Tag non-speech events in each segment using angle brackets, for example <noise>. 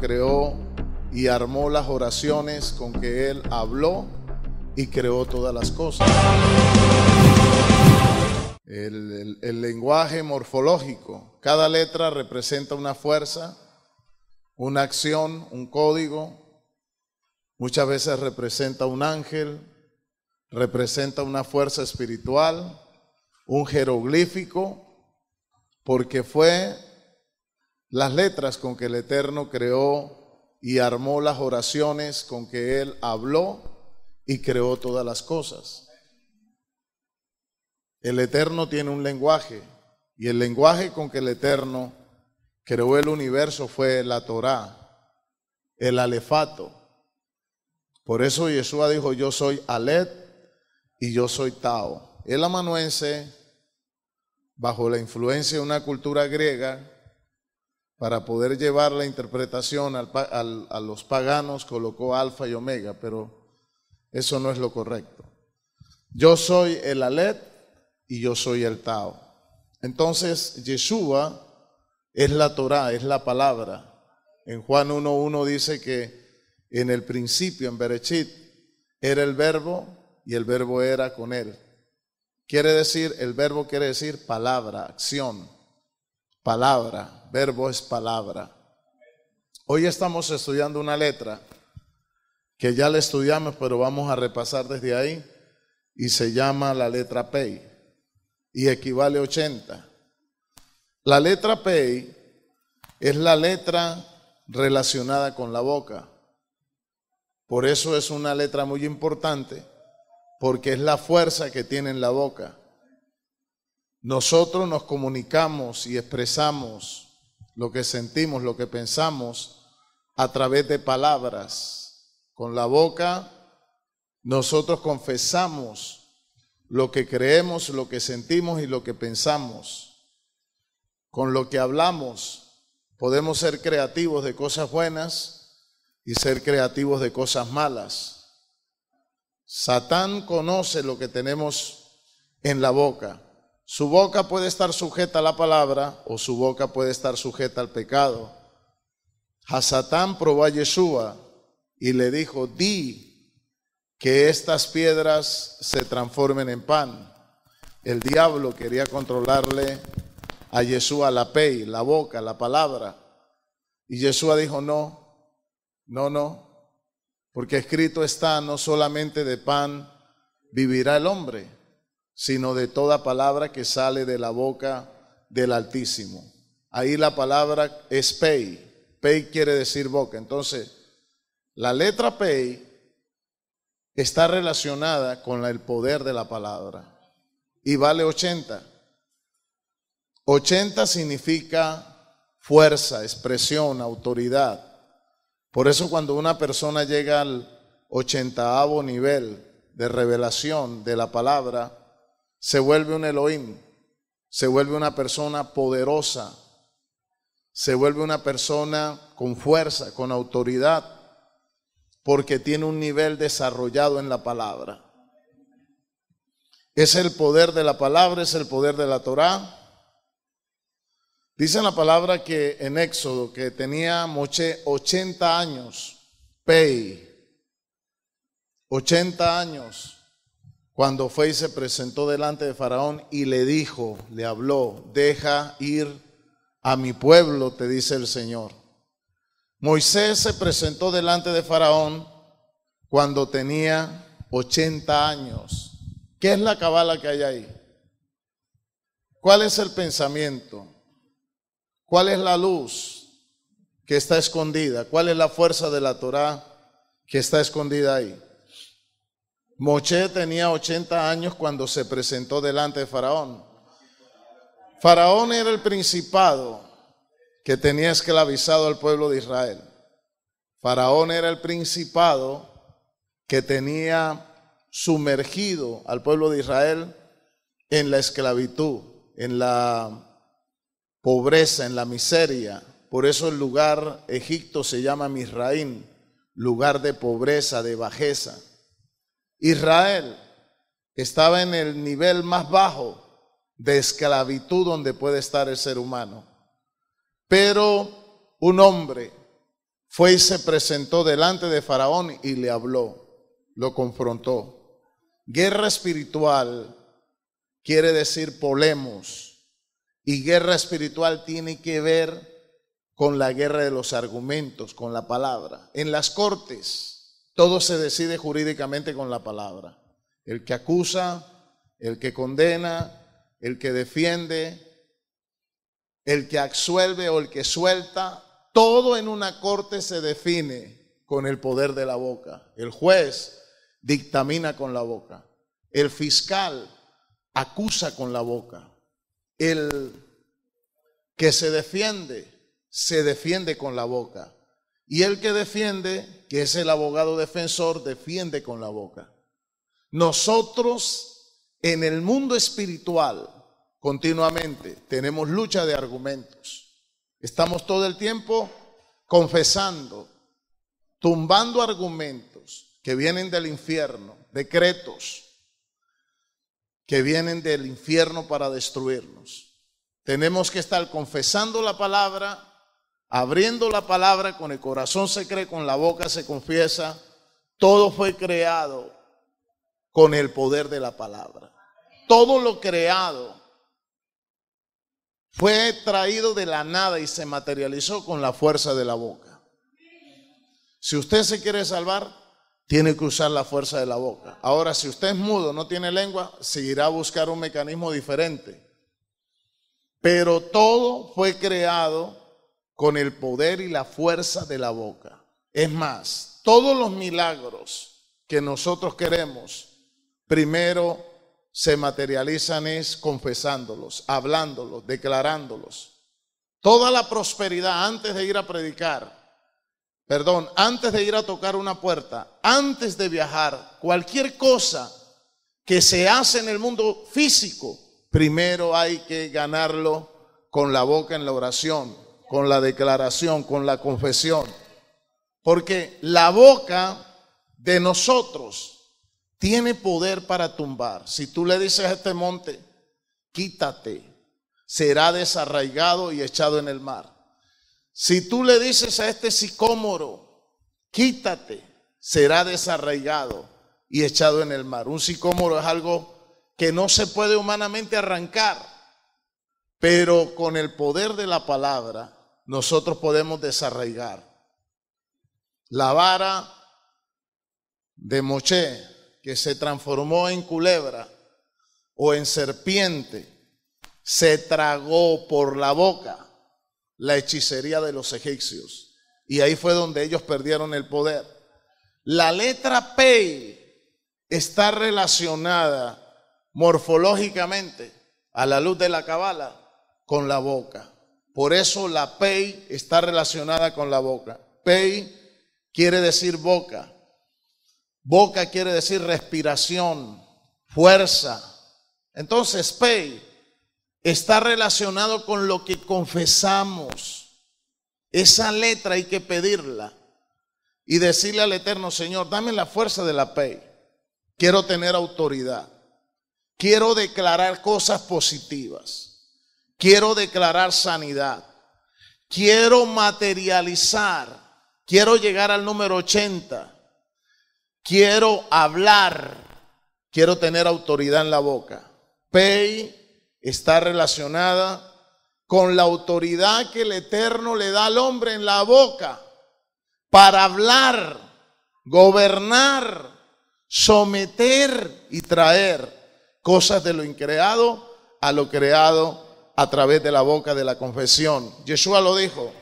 creó y armó las oraciones con que Él habló y creó todas las cosas. el, lenguaje morfológico, cada letra representa una fuerza, una acción, un código, muchas veces representa un ángel, representa una fuerza espiritual, un jeroglífico, porque fue las letras con que el Eterno creó y armó las oraciones con que Él habló y creó todas las cosas. El Eterno tiene un lenguaje y el lenguaje con que el Eterno creó el universo fue la Torá, el alefato. Por eso Yeshua dijo, yo soy Alet y yo soy Tao. El amanuense, bajo la influencia de una cultura griega, para poder llevar la interpretación al, a los paganos, colocó alfa y omega, pero eso no es lo correcto. Yo soy el Alet y yo soy el Tao. Entonces, Yeshua es la Torah, es la palabra. En Juan 1.1 dice que en el principio, en Berechit, era el verbo y el verbo era con él. Quiere decir, el verbo quiere decir palabra, acción palabra, verbo es palabra. Hoy estamos estudiando una letra que ya la estudiamos, pero vamos a repasar desde ahí, y se llama la letra P, y equivale a 80. La letra P es la letra relacionada con la boca. Por eso es una letra muy importante, porque es la fuerza que tiene en la boca. Nosotros nos comunicamos y expresamos lo que sentimos, lo que pensamos a través de palabras. Con la boca nosotros confesamos lo que creemos, lo que sentimos y lo que pensamos. Con lo que hablamos podemos ser creativos de cosas buenas y ser creativos de cosas malas. Satán conoce lo que tenemos en la boca. Su boca puede estar sujeta a la palabra o su boca puede estar sujeta al pecado. Hasatán probó a Yeshua y le dijo, di que estas piedras se transformen en pan. El diablo quería controlarle a Yeshua la pey, la boca, la palabra. Y Yeshua dijo, no, no, no, porque escrito está, no solamente de pan vivirá el hombre, sino de toda palabra que sale de la boca del Altísimo. Ahí la palabra es pei. Pei quiere decir boca. Entonces, la letra pei está relacionada con el poder de la palabra y vale 80. 80 significa fuerza, expresión, autoridad. Por eso cuando una persona llega al 80 nivel de revelación de la palabra, se vuelve un Elohim, se vuelve una persona poderosa, se vuelve una persona con fuerza, con autoridad, porque tiene un nivel desarrollado en la palabra. Es el poder de la palabra, es el poder de la Torá. Dice la palabra que en Éxodo que tenía Moche 80 años, Pei, 80 años cuando fue y se presentó delante de Faraón y le dijo, le habló, deja ir a mi pueblo, te dice el Señor. Moisés se presentó delante de Faraón cuando tenía 80 años. ¿Qué es la cabala que hay ahí? ¿Cuál es el pensamiento? ¿Cuál es la luz que está escondida? ¿Cuál es la fuerza de la Torá que está escondida ahí? Moche tenía 80 años cuando se presentó delante de Faraón. Faraón era el principado que tenía esclavizado al pueblo de Israel. Faraón era el principado que tenía sumergido al pueblo de Israel en la esclavitud, en la pobreza, en la miseria. Por eso el lugar Egipto se llama Misraín, lugar de pobreza, de bajeza. Israel estaba en el nivel más bajo de esclavitud donde puede estar el ser humano. Pero un hombre fue y se presentó delante de Faraón y le habló, lo confrontó. Guerra espiritual quiere decir polemos y guerra espiritual tiene que ver con la guerra de los argumentos, con la palabra. En las cortes, todo se decide jurídicamente con la palabra. El que acusa, el que condena, el que defiende, el que absuelve o el que suelta, todo en una corte se define con el poder de la boca. El juez dictamina con la boca. El fiscal acusa con la boca. El que se defiende, se defiende con la boca. Y el que defiende, que es el abogado defensor, defiende con la boca. Nosotros en el mundo espiritual continuamente tenemos lucha de argumentos. Estamos todo el tiempo confesando, tumbando argumentos que vienen del infierno, decretos que vienen del infierno para destruirnos. Tenemos que estar confesando la palabra abriendo la palabra con el corazón se cree, con la boca se confiesa. Todo fue creado con el poder de la palabra. Todo lo creado fue traído de la nada y se materializó con la fuerza de la boca. Si usted se quiere salvar, tiene que usar la fuerza de la boca. Ahora, si usted es mudo, no tiene lengua, seguirá a buscar un mecanismo diferente. Pero todo fue creado con el poder y la fuerza de la boca. Es más, todos los milagros que nosotros queremos, primero se materializan es confesándolos, hablándolos, declarándolos. Toda la prosperidad antes de ir a predicar, perdón, antes de ir a tocar una puerta, antes de viajar, cualquier cosa que se hace en el mundo físico, primero hay que ganarlo con la boca en la oración, con la declaración, con la confesión. Porque la boca de nosotros tiene poder para tumbar. Si tú le dices a este monte, quítate, será desarraigado y echado en el mar. Si tú le dices a este sicómoro, quítate, será desarraigado y echado en el mar. Un sicómoro es algo que no se puede humanamente arrancar, pero con el poder de la palabra nosotros podemos desarraigar. La vara de Moché, que se transformó en culebra o en serpiente, se tragó por la boca la hechicería de los egipcios. Y ahí fue donde ellos perdieron el poder. La letra P está relacionada morfológicamente a la luz de la cabala con la boca. Por eso la pei está relacionada con la boca. Pei quiere decir boca. Boca quiere decir respiración, fuerza. Entonces, pei está relacionado con lo que confesamos. Esa letra hay que pedirla y decirle al Eterno, Señor, dame la fuerza de la pei. Quiero tener autoridad. Quiero declarar cosas positivas. Quiero declarar sanidad. Quiero materializar. Quiero llegar al número 80. Quiero hablar. Quiero tener autoridad en la boca. Pay está relacionada con la autoridad que el Eterno le da al hombre en la boca para hablar, gobernar, someter y traer cosas de lo increado a lo creado a través de la boca de la confesión. Yeshua lo dijo,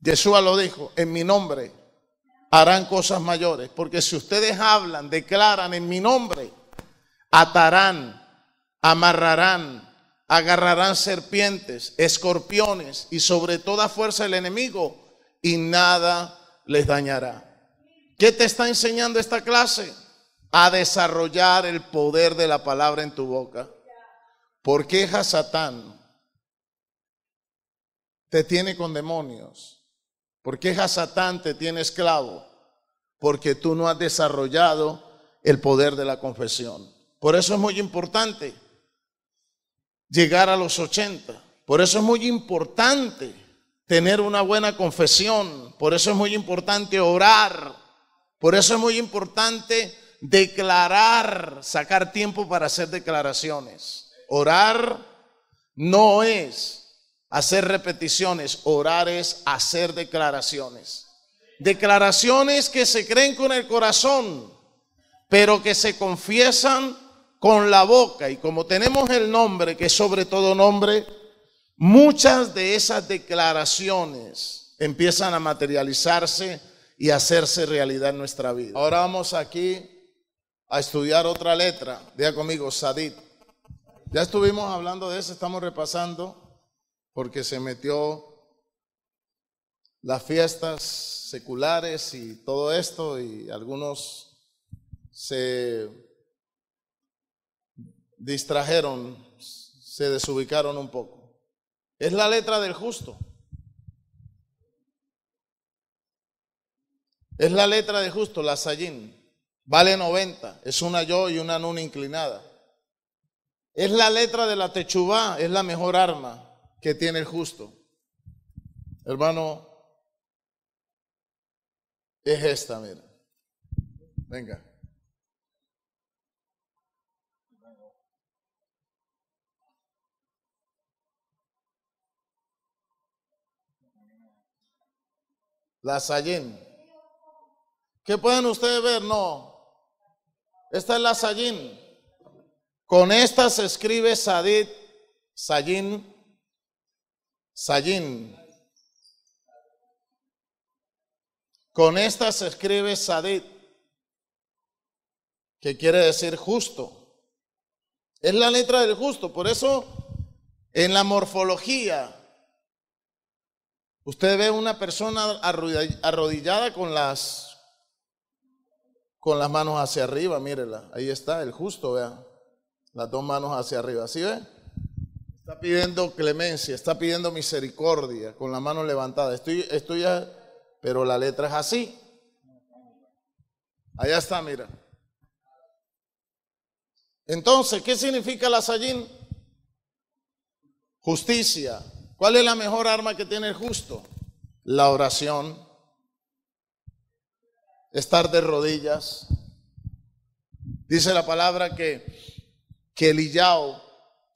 Yeshua lo dijo, en mi nombre harán cosas mayores, porque si ustedes hablan, declaran en mi nombre, atarán, amarrarán, agarrarán serpientes, escorpiones y sobre toda fuerza el enemigo, y nada les dañará. ¿Qué te está enseñando esta clase? A desarrollar el poder de la palabra en tu boca. Porque a Satán te tiene con demonios? ¿Por qué Hasatán te tiene esclavo? Porque tú no has desarrollado el poder de la confesión. Por eso es muy importante llegar a los 80. Por eso es muy importante tener una buena confesión. Por eso es muy importante orar. Por eso es muy importante declarar, sacar tiempo para hacer declaraciones. Orar no es Hacer repeticiones, orar es hacer declaraciones. Declaraciones que se creen con el corazón, pero que se confiesan con la boca. Y como tenemos el nombre, que es sobre todo nombre, muchas de esas declaraciones empiezan a materializarse y hacerse realidad en nuestra vida. Ahora vamos aquí a estudiar otra letra. Vea conmigo, Sadit. Ya estuvimos hablando de eso, estamos repasando porque se metió las fiestas seculares y todo esto, y algunos se distrajeron, se desubicaron un poco. Es la letra del justo. Es la letra del justo, la sayín. Vale 90, es una yo y una nun inclinada. Es la letra de la techubá, es la mejor arma que tiene el justo, hermano, es esta, mira. Venga. La sallín ¿Qué pueden ustedes ver? No. Esta es la sallín Con esta se escribe Sadid, Sallín Sayin. Con esta se escribe Sadid, que quiere decir justo. Es la letra del justo. Por eso, en la morfología, usted ve una persona arrodillada con las, con las manos hacia arriba. Mírela, ahí está el justo, vea. Las dos manos hacia arriba. ¿Sí ve? Está pidiendo clemencia, está pidiendo misericordia con la mano levantada. Estoy, estoy ya, pero la letra es así. Allá está, mira. Entonces, ¿qué significa la sayín? Justicia. ¿Cuál es la mejor arma que tiene el justo? La oración. Estar de rodillas. Dice la palabra que, que lillao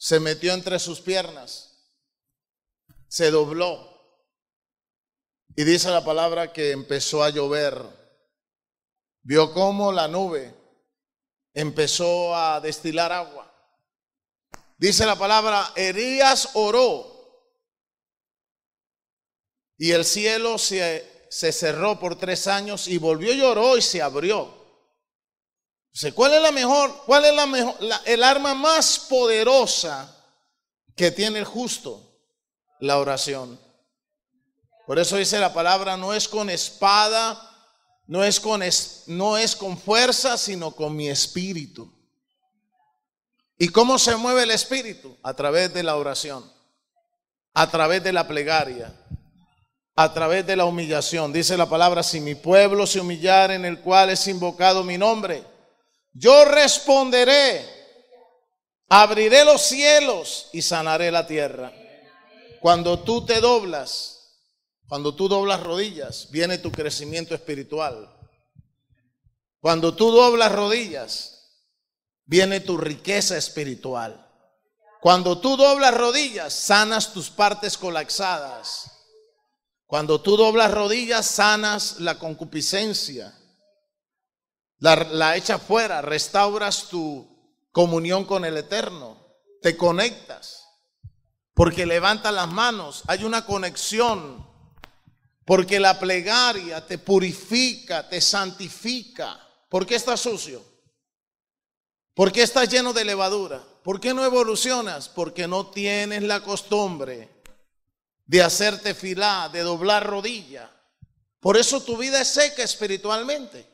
se metió entre sus piernas, se dobló. Y dice la palabra que empezó a llover. Vio cómo la nube empezó a destilar agua. Dice la palabra, Herías oró y el cielo se, cerró por tres años y volvió y lloró y se abrió. ¿Cuál es la mejor? ¿Cuál es la mejor? el arma más poderosa que tiene el justo, la oración. Por eso dice la palabra: no es con espada, no es con, no es con fuerza, sino con mi espíritu. ¿Y cómo se mueve el espíritu? A través de la oración, a través de la plegaria, a través de la humillación. Dice la palabra: si mi pueblo se humillara en el cual es invocado mi nombre yo responderé, abriré los cielos y sanaré la tierra. Cuando tú te doblas, cuando tú doblas rodillas, viene tu crecimiento espiritual. Cuando tú doblas rodillas, viene tu riqueza espiritual. Cuando tú doblas rodillas, sanas tus partes colapsadas. Cuando tú doblas rodillas, sanas la concupiscencia la, echa fuera, restauras tu comunión con el Eterno, te conectas, porque levanta las manos, hay una conexión, porque la plegaria te purifica, te santifica. ¿Por qué estás sucio? ¿Por qué estás lleno de levadura? ¿Por qué no evolucionas? Porque no tienes la costumbre de hacerte filar, de doblar rodilla. Por eso tu vida es seca espiritualmente.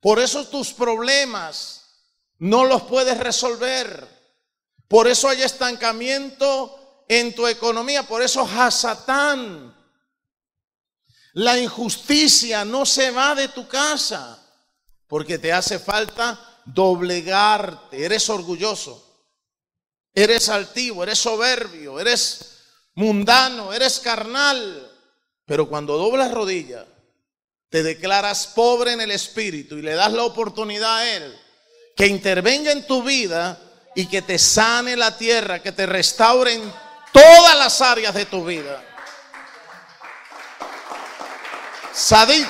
Por eso tus problemas no los puedes resolver. Por eso hay estancamiento en tu economía. Por eso Hasatán, la injusticia no se va de tu casa porque te hace falta doblegarte. Eres orgulloso, eres altivo, eres soberbio, eres mundano, eres carnal. Pero cuando doblas rodillas te declaras pobre en el Espíritu y le das la oportunidad a Él que intervenga en tu vida y que te sane la tierra, que te restaure en todas las áreas de tu vida. Sadí.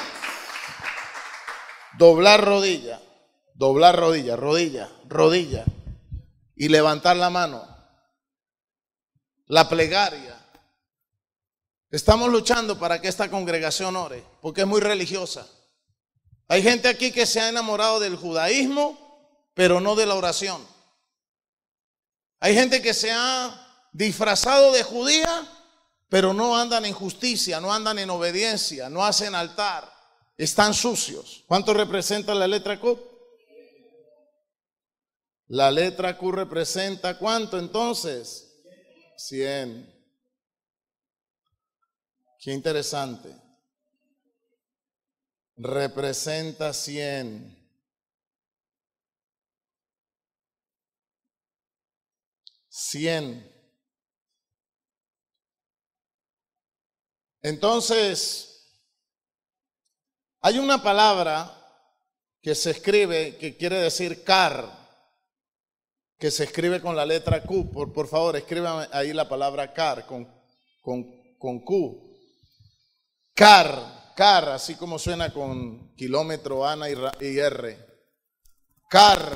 doblar rodilla, doblar rodilla, rodilla, rodilla y levantar la mano. La plegaria Estamos luchando para que esta congregación ore, porque es muy religiosa. Hay gente aquí que se ha enamorado del judaísmo, pero no de la oración. Hay gente que se ha disfrazado de judía, pero no andan en justicia, no andan en obediencia, no hacen altar, están sucios. ¿Cuánto representa la letra Q? La letra Q representa cuánto entonces? 100. Qué interesante. Representa 100. Cien. Entonces, hay una palabra que se escribe que quiere decir car, que se escribe con la letra Q. Por, favor, escríbame ahí la palabra car con, con, con Q. Car, car, así como suena con kilómetro, ana y r. Car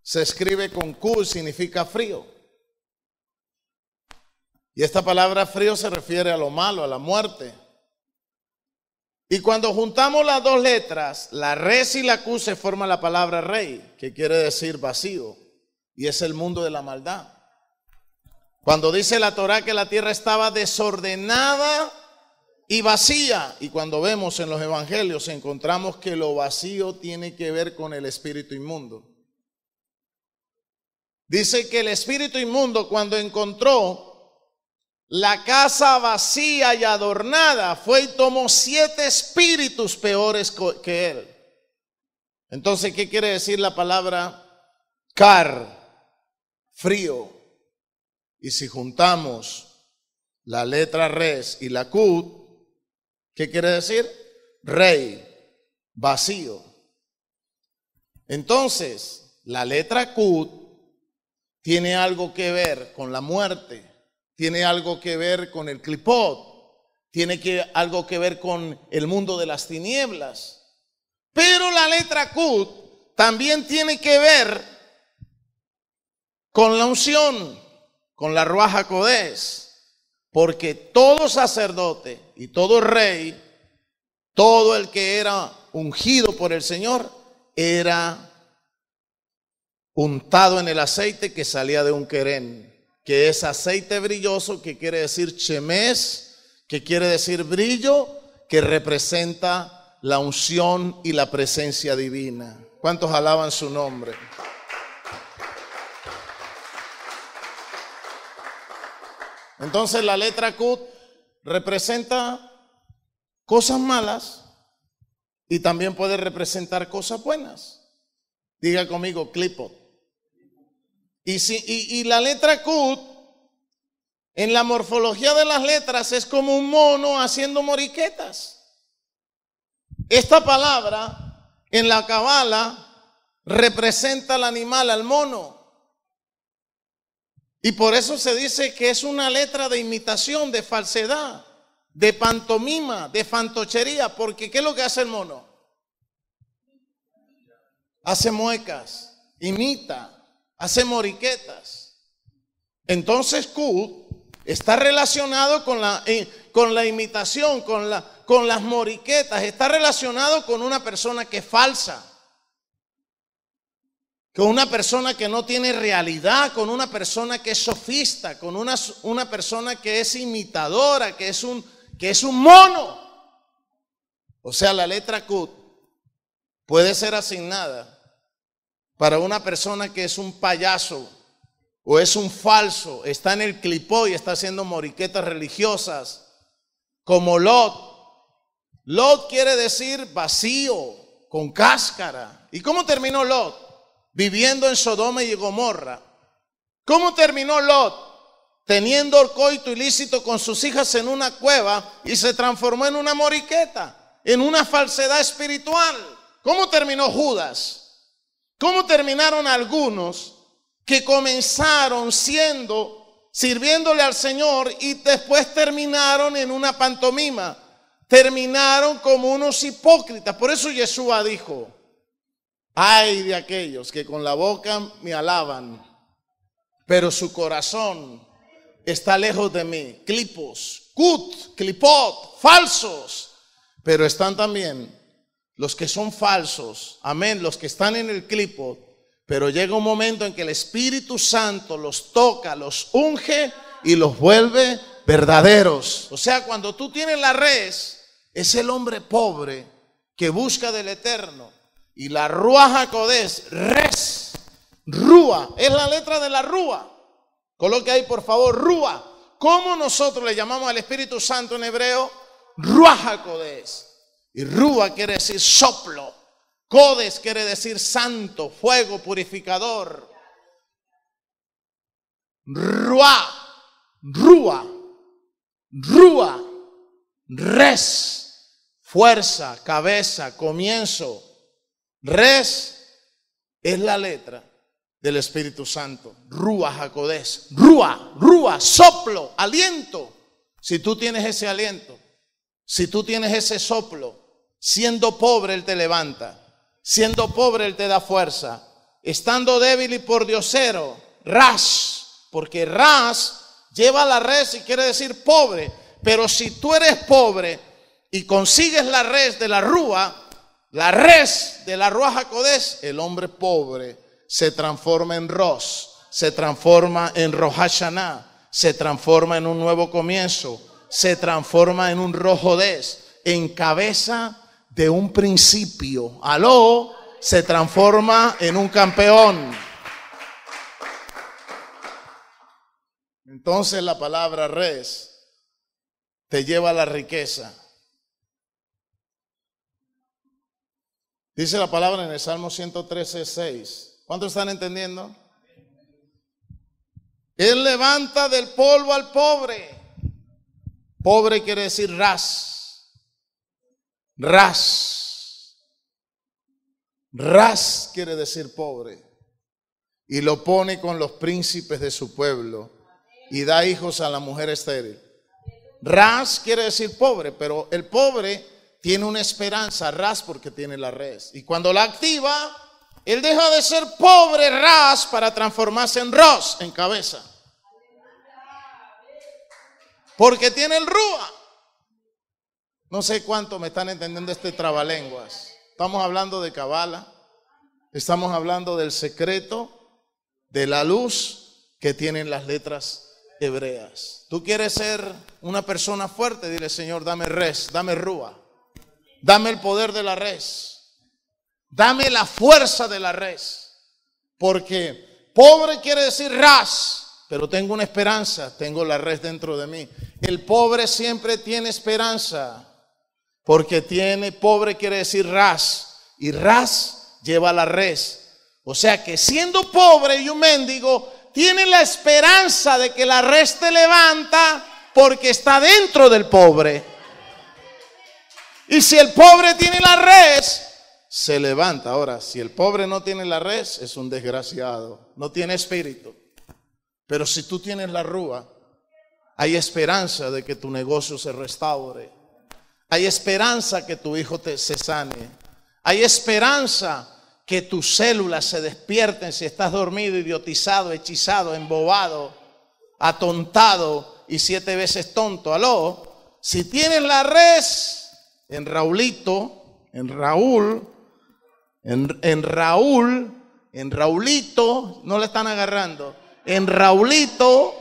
se escribe con Q, significa frío. Y esta palabra frío se refiere a lo malo, a la muerte. Y cuando juntamos las dos letras, la res y la Q, se forma la palabra rey, que quiere decir vacío, y es el mundo de la maldad. Cuando dice la Torá que la tierra estaba desordenada y vacía. Y cuando vemos en los evangelios encontramos que lo vacío tiene que ver con el espíritu inmundo. Dice que el espíritu inmundo cuando encontró la casa vacía y adornada fue y tomó siete espíritus peores que él. Entonces, ¿qué quiere decir la palabra car? Frío. Y si juntamos la letra res y la cut, ¿Qué quiere decir? Rey, vacío. Entonces, la letra Q tiene algo que ver con la muerte, tiene algo que ver con el clipot, tiene algo que ver con el mundo de las tinieblas. Pero la letra Q también tiene que ver con la unción, con la ruaja codés. Porque todo sacerdote y todo rey, todo el que era ungido por el Señor, era untado en el aceite que salía de un querén, que es aceite brilloso, que quiere decir chemés, que quiere decir brillo, que representa la unción y la presencia divina. ¿Cuántos alaban su nombre? Entonces la letra Q representa cosas malas y también puede representar cosas buenas. Diga conmigo, clipot. Y, si, y, la letra Q en la morfología de las letras es como un mono haciendo moriquetas. Esta palabra en la cabala representa al animal, al mono. Y por eso se dice que es una letra de imitación, de falsedad, de pantomima, de fantochería, porque ¿qué es lo que hace el mono? Hace muecas, imita, hace moriquetas. Entonces Q está relacionado con la, eh, con la imitación, con, la, con las moriquetas, está relacionado con una persona que es falsa con una persona que no tiene realidad, con una persona que es sofista, con una, una persona que es imitadora, que es, un, que es un mono. O sea, la letra Q puede ser asignada para una persona que es un payaso o es un falso, está en el clipó y está haciendo moriquetas religiosas, como Lot. Lot quiere decir vacío, con cáscara. ¿Y cómo terminó Lot? viviendo en Sodoma y Gomorra. ¿Cómo terminó Lot? Teniendo el coito ilícito con sus hijas en una cueva y se transformó en una moriqueta, en una falsedad espiritual. ¿Cómo terminó Judas? ¿Cómo terminaron algunos que comenzaron siendo, sirviéndole al Señor y después terminaron en una pantomima? Terminaron como unos hipócritas. Por eso Yeshua dijo, Ay de aquellos que con la boca me alaban, pero su corazón está lejos de mí. Clipos, cut, clipot, falsos. Pero están también los que son falsos, amén, los que están en el clipot. Pero llega un momento en que el Espíritu Santo los toca, los unge y los vuelve verdaderos. O sea, cuando tú tienes la res, es el hombre pobre que busca del eterno y la Ruaja Jacodés, res, Rúa, es la letra de la Rúa. Coloque ahí, por favor, Rúa. ¿Cómo nosotros le llamamos al Espíritu Santo en hebreo? Rúa Jacodés. Y Rúa quiere decir soplo. Codes quiere decir santo, fuego, purificador. Rúa, Rúa, Rúa, res, fuerza, cabeza, comienzo, Res es la letra del Espíritu Santo. Rúa, Jacodés. Rúa, rúa, soplo, aliento. Si tú tienes ese aliento, si tú tienes ese soplo, siendo pobre Él te levanta. Siendo pobre Él te da fuerza. Estando débil y por diosero, ras. Porque ras lleva la res y quiere decir pobre. Pero si tú eres pobre y consigues la res de la rúa, la res de la roja Codés, el hombre pobre se transforma en Ros, se transforma en Rojashaná, se transforma en un nuevo comienzo, se transforma en un rojo dez en cabeza de un principio. Aló, se transforma en un campeón. Entonces la palabra res te lleva a la riqueza Dice la palabra en el Salmo 113, 6. ¿Cuántos están entendiendo? Él levanta del polvo al pobre. Pobre quiere decir ras. Ras. Ras quiere decir pobre. Y lo pone con los príncipes de su pueblo. Y da hijos a la mujer estéril. Ras quiere decir pobre, pero el pobre tiene una esperanza, Ras porque tiene la res. Y cuando la activa, él deja de ser pobre Ras para transformarse en Ros, en cabeza. Porque tiene el Rúa. No sé cuánto me están entendiendo este trabalenguas. Estamos hablando de cabala. Estamos hablando del secreto de la luz que tienen las letras hebreas. Tú quieres ser una persona fuerte, dile Señor, dame res, dame rúa. Dame el poder de la res. Dame la fuerza de la res. Porque pobre quiere decir ras, pero tengo una esperanza, tengo la res dentro de mí. El pobre siempre tiene esperanza, porque tiene, pobre quiere decir ras, y ras lleva la res. O sea que siendo pobre y un mendigo, tiene la esperanza de que la res te levanta porque está dentro del pobre. Y si el pobre tiene la res, se levanta. Ahora, si el pobre no tiene la res, es un desgraciado, no tiene espíritu. Pero si tú tienes la rúa, hay esperanza de que tu negocio se restaure. Hay esperanza que tu hijo te, se sane. Hay esperanza que tus células se despierten si estás dormido, idiotizado, hechizado, embobado, atontado y siete veces tonto. Aló, si tienes la res, en Raulito, en Raúl, en, Raúl, en Raulito, no le están agarrando, en Raulito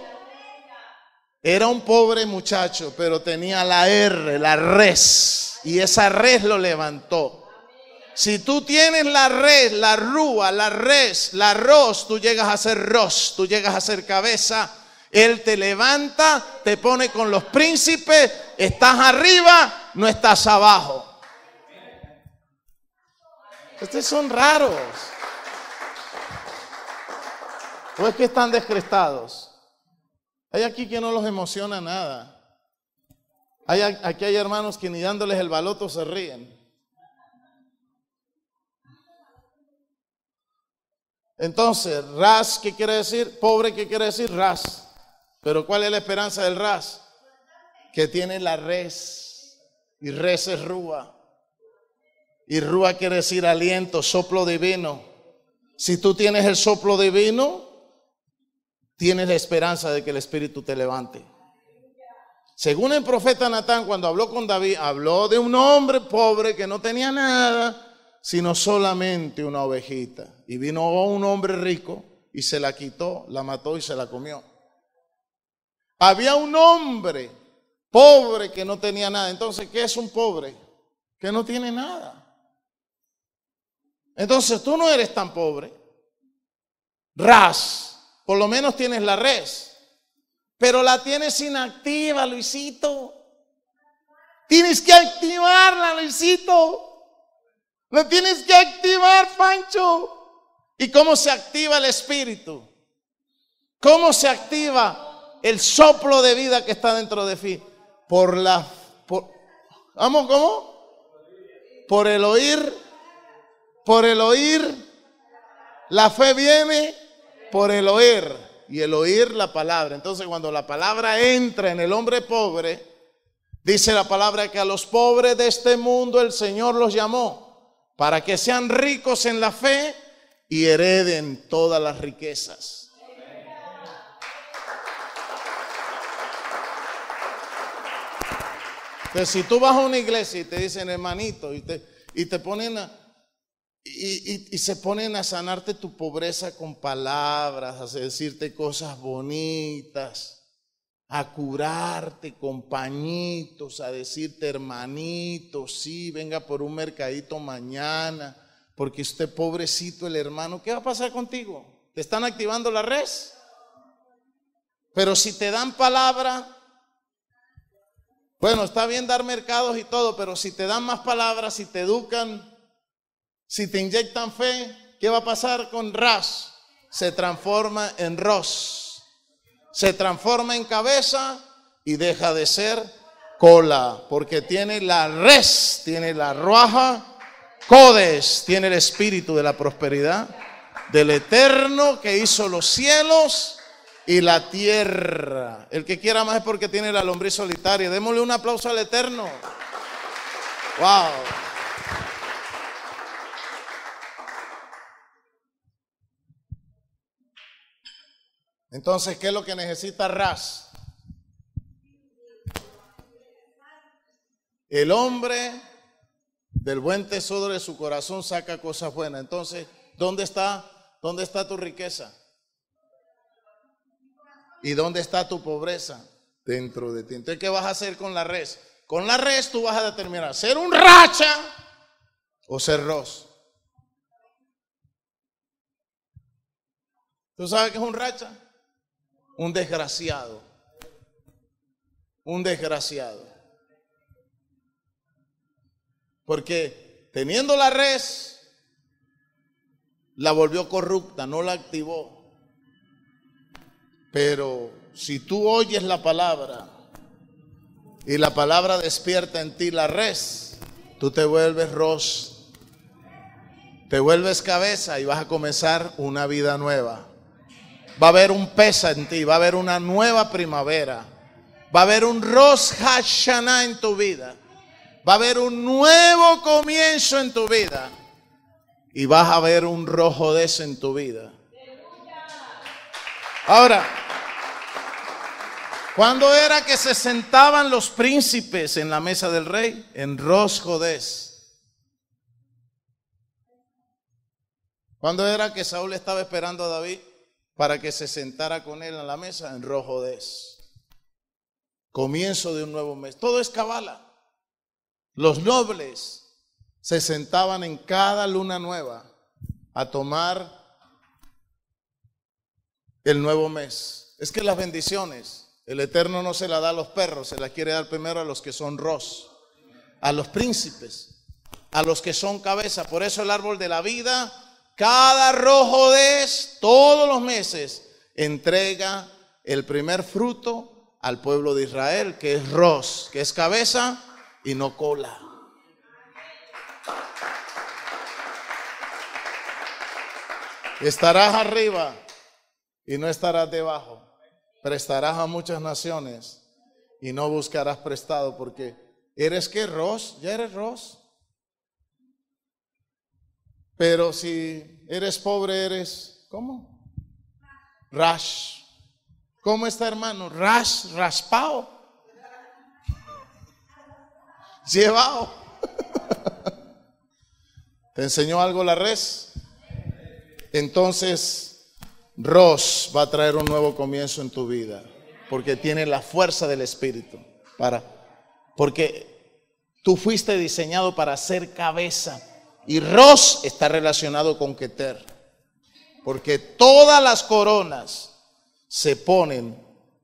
era un pobre muchacho, pero tenía la R, la res, y esa res lo levantó. Si tú tienes la res, la rúa, la res, la ros, tú llegas a ser ros, tú llegas a ser cabeza. Él te levanta, te pone con los príncipes, estás arriba no estás abajo. ustedes son raros. ¿O es que están descrestados? Hay aquí que no los emociona nada. Hay, aquí hay hermanos que ni dándoles el baloto se ríen. Entonces, ras, ¿qué quiere decir? Pobre, ¿qué quiere decir? Ras. Pero ¿cuál es la esperanza del ras? Que tiene la res. Y res es rúa. Y rúa quiere decir aliento, soplo divino. Si tú tienes el soplo divino, tienes la esperanza de que el Espíritu te levante. Según el profeta Natán, cuando habló con David, habló de un hombre pobre que no tenía nada, sino solamente una ovejita. Y vino un hombre rico y se la quitó, la mató y se la comió. Había un hombre Pobre que no tenía nada. Entonces, ¿qué es un pobre? Que no tiene nada. Entonces, tú no eres tan pobre. Ras, por lo menos tienes la res. Pero la tienes inactiva, Luisito. Tienes que activarla, Luisito. La tienes que activar, Pancho. ¿Y cómo se activa el espíritu? ¿Cómo se activa el soplo de vida que está dentro de ti? por la... Por, ¿Vamos cómo? Por el oír, por el oír, la fe viene por el oír y el oír la palabra. Entonces cuando la palabra entra en el hombre pobre, dice la palabra que a los pobres de este mundo el Señor los llamó para que sean ricos en la fe y hereden todas las riquezas. si tú vas a una iglesia y te dicen hermanito y te, y te ponen a, y, se ponen a sanarte tu pobreza con palabras, a decirte cosas bonitas, a curarte con pañitos, a decirte hermanito, sí, venga por un mercadito mañana, porque usted pobrecito el hermano, ¿qué va a pasar contigo? ¿Te están activando la red? Pero si te dan palabra, bueno, está bien dar mercados y todo, pero si te dan más palabras, si te educan, si te inyectan fe, ¿qué va a pasar con Ras? Se transforma en Ros. Se transforma en cabeza y deja de ser cola, porque tiene la res, tiene la roja, codes, tiene el espíritu de la prosperidad, del eterno que hizo los cielos y la tierra. El que quiera más es porque tiene la lombriz solitaria. Démosle un aplauso al Eterno. Wow. Entonces, ¿qué es lo que necesita Ras? El hombre del buen tesoro de su corazón saca cosas buenas. Entonces, ¿dónde está? ¿Dónde está tu riqueza? ¿Y dónde está tu pobreza? Dentro de ti. Entonces, ¿qué vas a hacer con la res? Con la res tú vas a determinar ser un racha o ser ros. ¿Tú sabes qué es un racha? Un desgraciado. Un desgraciado. Porque teniendo la res, la volvió corrupta, no la activó. Pero si tú oyes la palabra y la palabra despierta en ti la res, tú te vuelves ros, te vuelves cabeza y vas a comenzar una vida nueva. Va a haber un pesa en ti, va a haber una nueva primavera, va a haber un ros hashanah en tu vida, va a haber un nuevo comienzo en tu vida y vas a ver un rojo de ese en tu vida. Ahora, ¿cuándo era que se sentaban los príncipes en la mesa del rey? En Rosjodés. ¿Cuándo era que Saúl estaba esperando a David para que se sentara con él en la mesa? En Rosjodes? Comienzo de un nuevo mes. Todo es cabala. Los nobles se sentaban en cada luna nueva a tomar el nuevo mes. Es que las bendiciones, el Eterno no se la da a los perros, se la quiere dar primero a los que son ros, a los príncipes, a los que son cabeza. Por eso el árbol de la vida, cada rojo de todos los meses, entrega el primer fruto al pueblo de Israel, que es ros, que es cabeza y no cola. Estarás arriba y no estarás debajo. Prestarás a muchas naciones y no buscarás prestado porque eres que Ross. ya eres Ross. Pero si eres pobre, eres ¿cómo? Rash. ¿Cómo está, hermano? Rash, raspado. <laughs> Llevado. <laughs> ¿Te enseñó algo la res? Entonces, Ross va a traer un nuevo comienzo en tu vida, porque tiene la fuerza del Espíritu para, porque tú fuiste diseñado para ser cabeza y Ross está relacionado con Keter, porque todas las coronas se ponen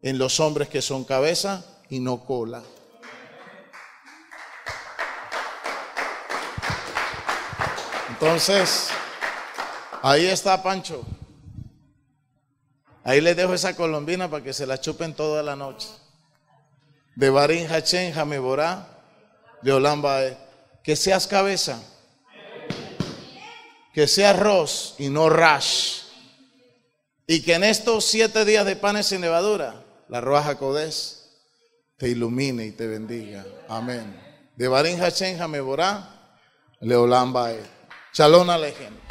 en los hombres que son cabeza y no cola. Entonces, ahí está Pancho. Ahí les dejo esa colombina para que se la chupen toda la noche. De Barín Hachén, Jameborá, de Olambae. Que seas cabeza. Que seas arroz y no rash. Y que en estos siete días de panes sin levadura, la Roja Codés te ilumine y te bendiga. Amén. De Barín Borá Jameborá, a la gente.